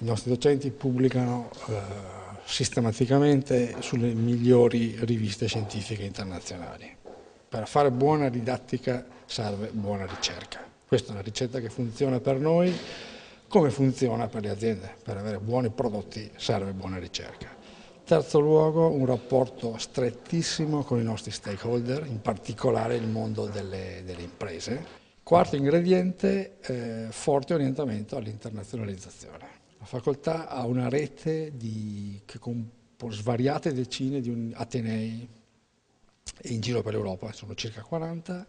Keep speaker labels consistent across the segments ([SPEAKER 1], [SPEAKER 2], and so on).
[SPEAKER 1] i nostri docenti pubblicano eh, sistematicamente sulle migliori riviste scientifiche internazionali. Per fare buona didattica serve buona ricerca. Questa è una ricetta che funziona per noi come funziona per le aziende. Per avere buoni prodotti serve buona ricerca. Terzo luogo, un rapporto strettissimo con i nostri stakeholder, in particolare il mondo delle, delle imprese. Quarto ingrediente, eh, forte orientamento all'internazionalizzazione. La facoltà ha una rete di, che compone svariate decine di atenei in giro per l'Europa, sono circa 40,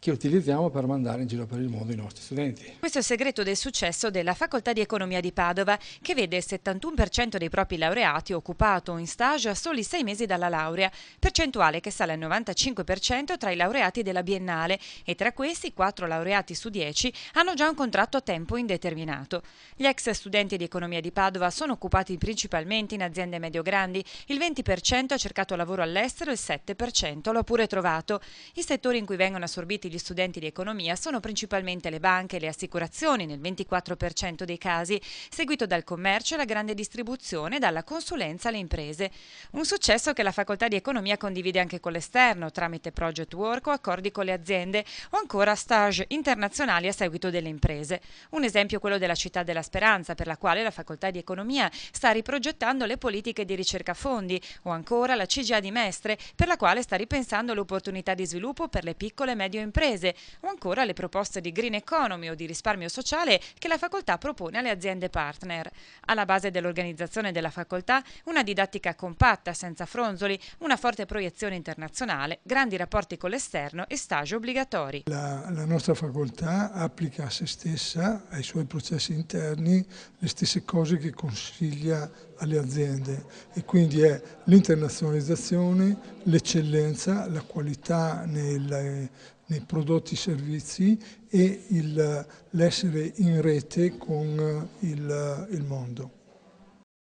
[SPEAKER 1] che utilizziamo per mandare in giro per il mondo i nostri studenti.
[SPEAKER 2] Questo è il segreto del successo della Facoltà di Economia di Padova, che vede il 71% dei propri laureati occupato in stage a soli sei mesi dalla laurea, percentuale che sale al 95% tra i laureati della Biennale e tra questi 4 laureati su 10 hanno già un contratto a tempo indeterminato. Gli ex studenti di Economia di Padova sono occupati principalmente in aziende medio-grandi, il 20% ha cercato lavoro all'estero e il 7% l'ha pure trovato. I settori in cui vengono assorbiti tutti gli studenti di economia sono principalmente le banche e le assicurazioni nel 24% dei casi, seguito dal commercio e la grande distribuzione, e dalla consulenza alle imprese. Un successo che la facoltà di economia condivide anche con l'esterno tramite project work o accordi con le aziende o ancora stage internazionali a seguito delle imprese. Un esempio è quello della città della speranza per la quale la facoltà di economia sta riprogettando le politiche di ricerca fondi o ancora la CGA di Mestre per la quale sta ripensando l'opportunità di sviluppo per le piccole e medie imprese imprese o ancora le proposte di green economy o di risparmio sociale che la facoltà propone alle aziende partner. Alla base dell'organizzazione della facoltà una didattica compatta, senza fronzoli, una forte proiezione internazionale, grandi rapporti con l'esterno e stage obbligatori.
[SPEAKER 3] La, la nostra facoltà applica a se stessa, ai suoi processi interni, le stesse cose che consiglia alle aziende e quindi è l'internazionalizzazione, l'eccellenza, la qualità nelle, nei prodotti e servizi e l'essere in rete con il, il mondo.